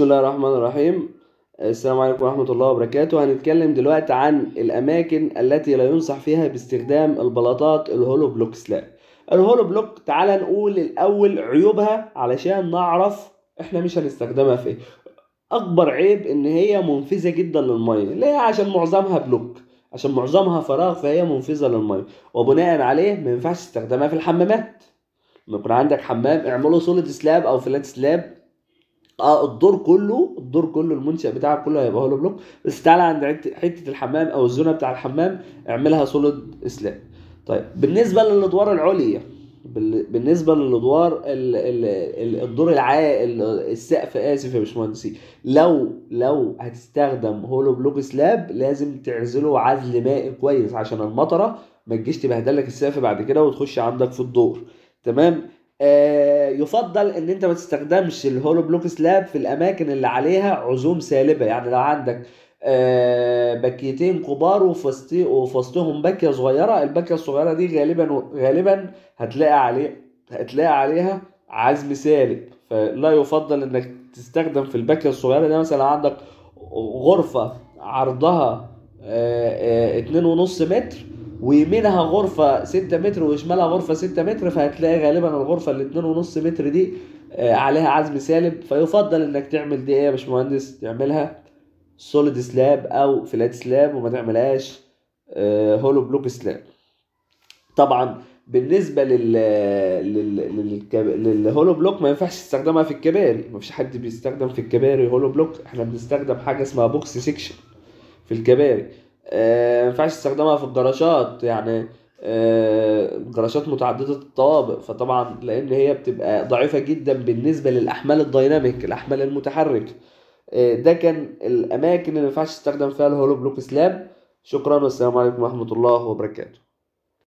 بسم الله الرحمن الرحيم السلام عليكم ورحمة الله وبركاته هنتكلم دلوقتي عن الأماكن التي لا ينصح فيها باستخدام البلاطات الهولو بلوك سلاب الهولو بلوك تعال نقول الأول عيوبها علشان نعرف احنا مش هنستخدمها في ايه أكبر عيب إن هي منفذة جدا للمية ليه عشان معظمها بلوك عشان معظمها فراغ فهي منفذة للمية وبناء عليه ما ينفعش تستخدمها في الحمامات لما يكون عندك حمام اعمله سوليد سلاب أو فلات سلاب اه الدور كله الدور كله المنشا بتاعك كله هيبقى هولو بلوك بس تعالى عند حته الحمام او الزونه بتاع الحمام اعملها سوليد سلاب طيب بالنسبه للادوار العليا بالنسبه للادوار الدور العالي السقف اسف يا باشمهندسي لو لو هتستخدم هولو بلوك سلاب لازم تعزله عزل مائي كويس عشان المطره ما تجيش تبهدل لك السقف بعد كده وتخش عندك في الدور تمام آه، يفضل ان انت ما تستخدمش الهولو بلوك سلاب في الاماكن اللي عليها عزوم سالبه يعني لو عندك آه، بكيتين كبار وفي وسطهم باكيه صغيره الباكيه الصغيره دي غالبا غالبا هتلاقي عليه هتلاقي عليها عزم سالب فلا يفضل انك تستخدم في الباكيه الصغيره دي مثلا عندك غرفه عرضها آه، اتنين ونص متر ويمينها غرفة 6 متر وشمالها غرفة 6 متر فهتلاقي غالبا الغرفة ال 2.5 متر دي آه، عليها عزم سالب فيفضل انك تعمل دي ايه يا باشمهندس تعملها سوليد سلاب او فلات سلاب وما تعملهاش هولو بلوك سلاب طبعا بالنسبة لل للهولو بلوك ما ينفعش تستخدمها في الكباري ما فيش حد بيستخدم في الكباري هولو بلوك احنا بنستخدم حاجة اسمها بوكس سيكشن في الكباري آه، ما ينفعش استخدامها في الجراشات يعني جراشات آه، متعددة الطوابق فطبعا لأن هي بتبقى ضعيفة جدا بالنسبة للأحمال الديناميك الأحمال المتحرك آه، ده كان الأماكن اللي ما ينفعش تستخدم فيها الهولو بلوك سلاب شكرا والسلام عليكم ورحمة الله وبركاته